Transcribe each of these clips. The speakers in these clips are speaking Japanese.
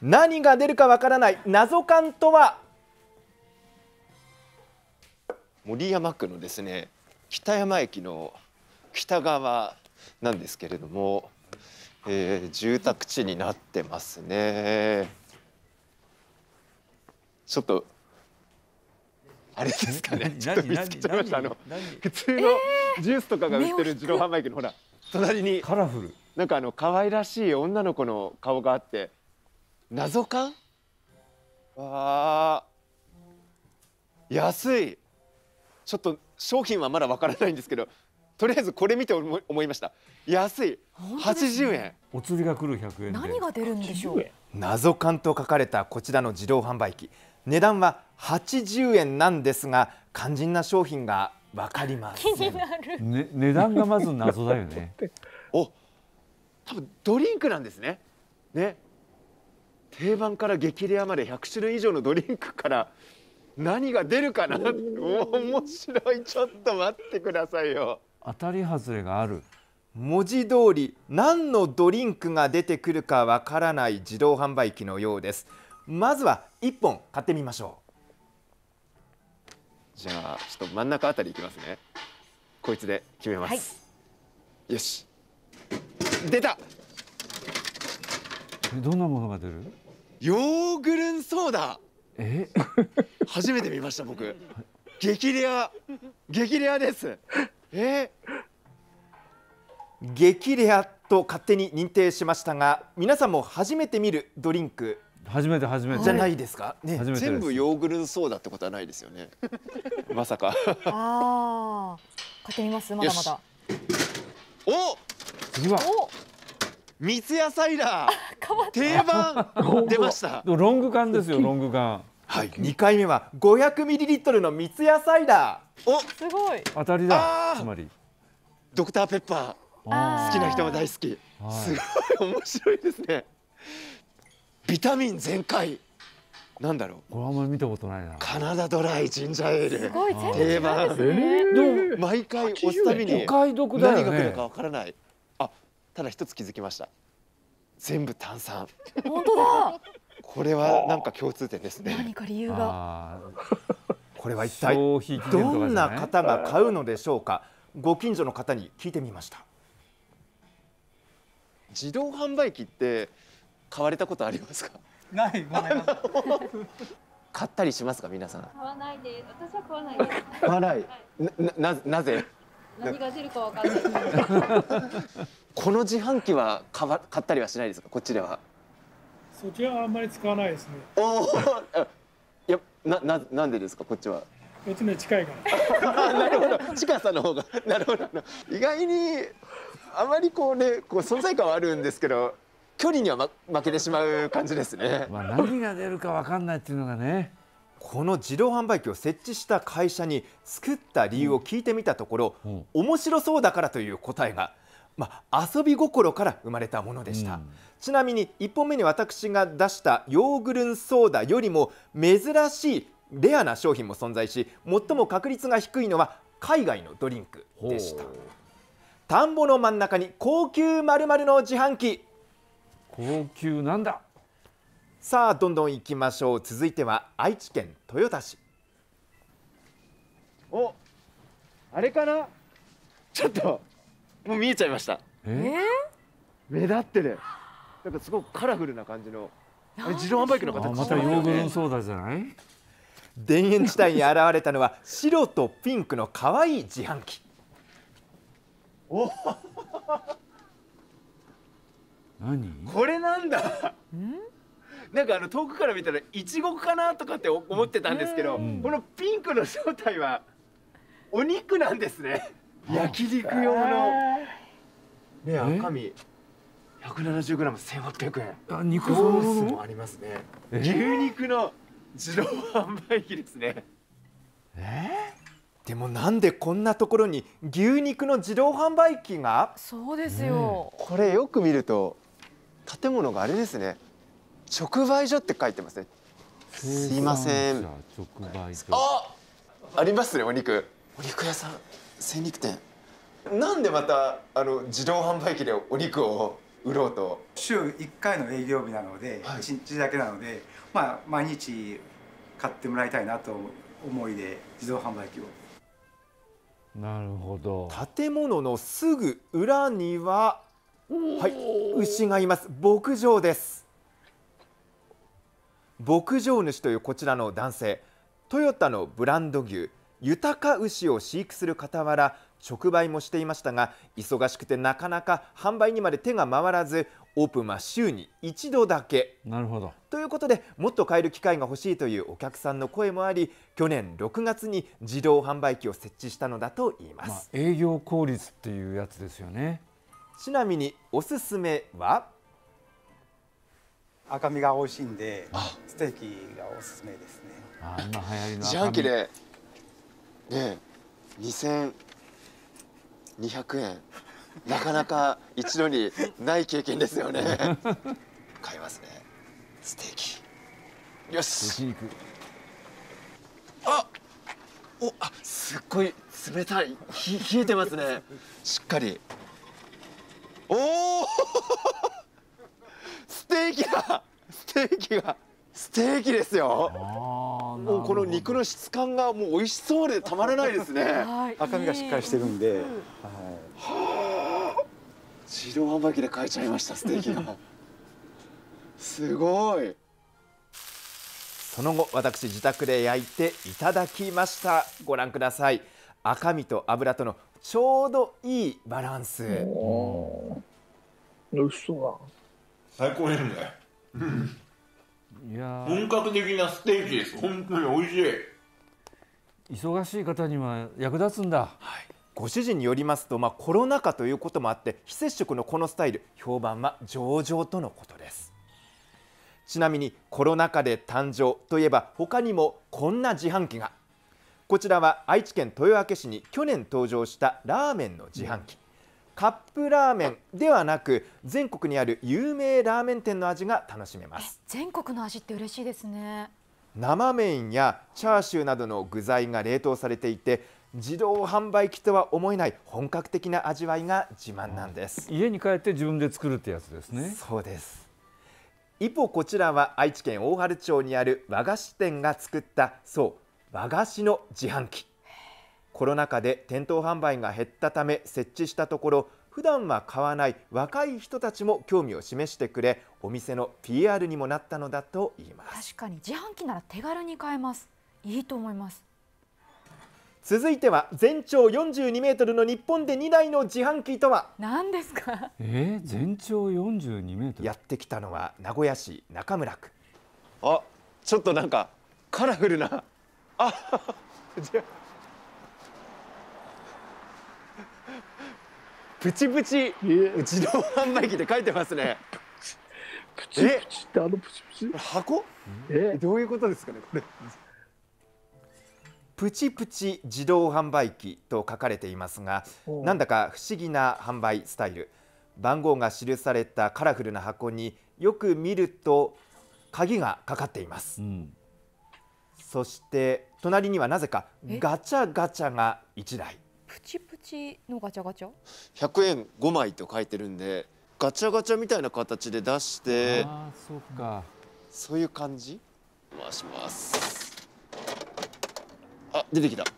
何が出るかわからない謎感とは森山区のですね北山駅の北側なんですけれども、えー、住宅地になってますねちょっとあれですかねちょっと見つけちゃいましたあの普通のジュースとかが売ってる自動販売機のほら隣にカラフルなんかあの可愛らしい女の子の顔があって謎感わあ安いちょっと商品はまだわからないんですけどとりあえずこれ見て思いました安い八十円、お釣りが来る百0 0円何が出るんでしょう謎缶と書かれたこちらの自動販売機値段は八十円なんですが肝心な商品がわかります、ね、値段がまず謎だよね お多分ドリンクなんですねね定番から激レアまで100種類以上のドリンクから何が出るかな面白いちょっと待ってくださいよ当たり外れがある文字通り何のドリンクが出てくるかわからない自動販売機のようですまずは1本買ってみましょうじゃあちょっと真ん中あたりいきますねこいつで決めます、はい、よし出たどんなものが出るヨーグルンソーダえ 初めて見ました僕激レア激レアですえ激レアと勝手に認定しましたが皆さんも初めて見るドリンク初めて初めてじゃないですか、ね、初めて全部ヨーグルンソーダってことはないですよね まさか ああ買ってみますまだまだお次はお三ツ矢サイダー定番 出ました。ロング缶ですよロング缶。はい、二回目は五百ミリリットルの三ツ矢サイダー。お、すごい。当たりだ。つまり。ドクターペッパー。好きな人は大好き。すごい面白いですね。ビタミン全開。なんだろう。これあんまり見たことないな。カナダドライジンジャーエール。すごい定番。でも毎回押すたびに何が来るかわからない。あ、ただ一つ気づきました。全部炭酸。本当だ。これはなんか共通点ですね。何か理由が。これは一体どんな方が買うのでしょうか。ご近所の方に聞いてみました。自動販売機って買われたことありますか。ない。ない買ったりしますか皆さん。買わないで私は買わないです。買わない。なななぜ。何が出るかわかんない。この自販機は買わ買ったりはしないですかこっちでは。そちらはあんまり使わないですね。おお。いやなななんでですかこっちは。こっちの近いから。なるほど近さの方が なるほど意外にあまりこうねこう存在感はあるんですけど距離には、ま、負けてしまう感じですね。まあ何が出るかわかんないっていうのがね。この自動販売機を設置した会社に作った理由を聞いてみたところ、うん、面白そうだからという答えが、まあ、遊び心から生まれたものでした、うん、ちなみに1本目に私が出したヨーグルンソーダよりも珍しいレアな商品も存在し最も確率が低いのは海外のドリンクでした田んぼの真ん中に高級まるの自販機高級なんださあどんどん行きましょう続いては愛知県豊田市おあれかなちょっともう見えちゃいましたえ目立ってるなんかすごくカラフルな感じの自動販売機の形、ね、またヨーグルソーダじゃない田園地帯に現れたのは白とピンクの可愛い自販機お何これなんだんなんかあの遠くから見たらイチゴかなとかって思ってたんですけど、このピンクの正体はお肉なんですね。焼肉用のね赤身。百七十グラム千八百円あ肉ソースもありますね、牛肉の自動販売機ですねえー、でもなんでこんなところに牛肉の自動販売機がそうですよ、これよく見ると建物があれですね直売所って書いてますねすいませんあありますねお肉お肉屋さん精肉店なんでまたあの自動販売機でお肉を売ろうと週一回の営業日なので、はい、日だけなので、まあ、毎日買ってもらいたいなと思いで自動販売機をなるほど建物のすぐ裏には、はい、牛がいます牧場です牧場主というこちらの男性トヨタのブランド牛豊か牛を飼育する傍ら直売もしていましたが忙しくてなかなか販売にまで手が回らずオープンは週に1度だけなるほどということでもっと買える機会が欲しいというお客さんの声もあり去年6月に自動販売機を設置したのだといいます、まあ、営業効率っていうやつですよねちなみにおすすめは赤身が美味しいんでステーキがおすすめですねあ今流行りの自販機でね2200円なかなか一度にない経験ですよね 買いますねステーキよしあおあすっごい冷たいひ冷えてますねしっかりおおステーキがステーキがステーキですよもうこの肉の質感がもう美味しそうでたまらないですね、はい、赤身がしっかりしてるんで、はい、自動販売機で買えちゃいましたステーキがすごいその後私自宅で焼いていただきましたご覧ください赤身と油とのちょうどいいバランス美味しそうだ最高ですねいや本格的なステーキです本当に美味しい忙しい方には役立つんだ、はい、ご主人によりますと、まあ、コロナ禍ということもあって非接触のこのスタイル評判は上々とのことですちなみにコロナ禍で誕生といえば他にもこんな自販機がこちらは愛知県豊明市に去年登場したラーメンの自販機、うんカップラーメンではなく全国にある有名ラーメン店の味が楽しめます全国の味って嬉しいですね生麺やチャーシューなどの具材が冷凍されていて自動販売機とは思えない本格的な味わいが自慢なんです、うん、家に帰って自分で作るってやつですねそうです一方こちらは愛知県大治町にある和菓子店が作ったそう和菓子の自販機コロナ禍で店頭販売が減ったため設置したところ普段は買わない若い人たちも興味を示してくれお店の PR にもなったのだと言います確かに自販機なら手軽に買えますいいと思います続いては全長42メートルの日本で2台の自販機とは何ですかえー、全長42メートルやってきたのは名古屋市中村区あ、ちょっとなんかカラフルなあ、プチプチ自動販売機って書いてますね。プチプチってあのプチプチ？箱？えどういうことですかねこれ。プチプチ自動販売機と書かれていますが、なんだか不思議な販売スタイル。番号が記されたカラフルな箱によく見ると鍵がかかっています。うん、そして隣にはなぜかガチャガチャが1台。プチプチのガチャガチャ100円5枚と書いてるんでガチャガチャみたいな形で出してあそうかそういう感じ回しますあ出てきた開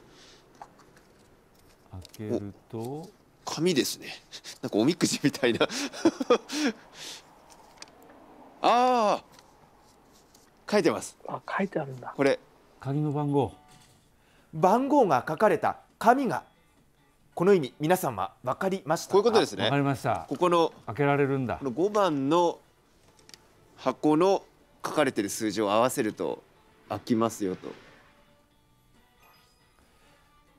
けると紙ですねなんかおみくじみたいな ああ書いてますあ書いてあるんだこれ鍵の番号番号が書かれた紙がこの意味皆さんは分かりましたこういうことですね分かりましたここの開けられるんだこの5番の箱の書かれてる数字を合わせると開きますよと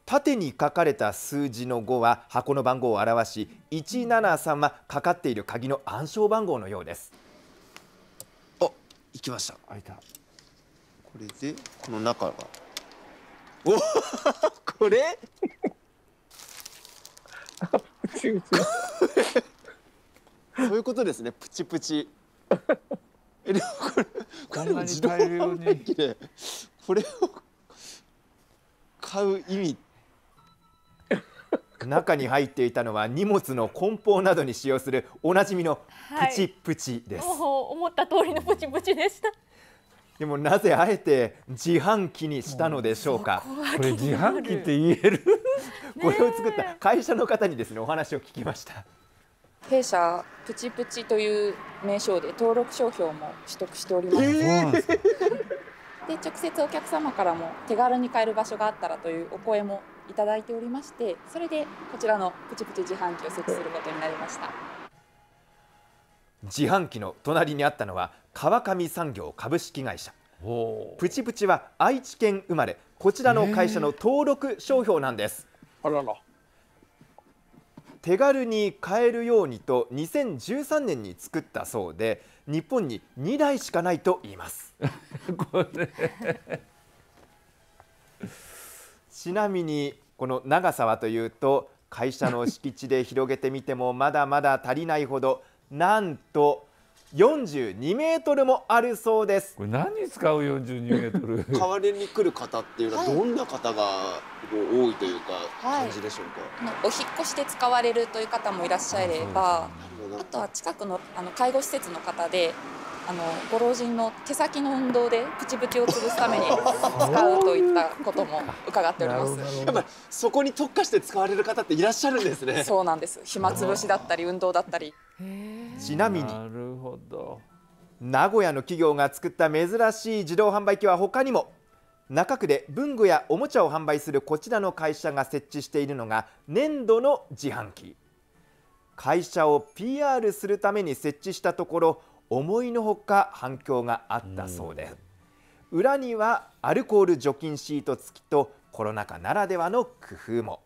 縦に書かれた数字の5は箱の番号を表し173はかかっている鍵の暗証番号のようですあ、行きました開いたこれでこの中がおこれちうそういうことですねプチプチ えでもこれこれ自動販売機でこれを買う意味中に入っていたのは荷物の梱包などに使用するおなじみのプチプチです、はい、思った通りのプチプチでしたでもなぜあえて自販機にしたのでしょうか。これ自販機って言えるこれを作った会社の方にですねお話を聞きました。弊社プチプチという名称で登録商標も取得しております。えー、で直接お客様からも手軽に買える場所があったらというお声もいただいておりましてそれでこちらのプチプチ自販機を設置することになりました。自販機の隣にあったのは川上産業株式会社プチプチは愛知県生まれこちらの会社の登録商標なんです、えー、あらら手軽に買えるようにと2013年に作ったそうで日本に2台しかないと言います ちなみにこの長さはというと会社の敷地で広げてみてもまだまだ足りないほどなんと42メートルもあるそうですこれ何に使う42メートル 代わりに来る方っていうのはどんな方が多いというか感じでしょうか、はい、お引越しで使われるという方もいらっしゃればあとは近くのあの介護施設の方であのご老人の手先の運動でプチプチを潰すために 使うといったことも伺っております。やっぱりそこに特化して使われる方っていらっしゃるんですね。そうなんです。暇つぶしだったり運動だったり。へえちなみに名古屋の企業が作った珍しい自動販売機は他にも中区で文具やおもちゃを販売するこちらの会社が設置しているのが粘土の自販機会社を PR するために設置したところ思いのほか反響があったそうです、裏にはアルコール除菌シート付きとコロナ禍ならではの工夫も。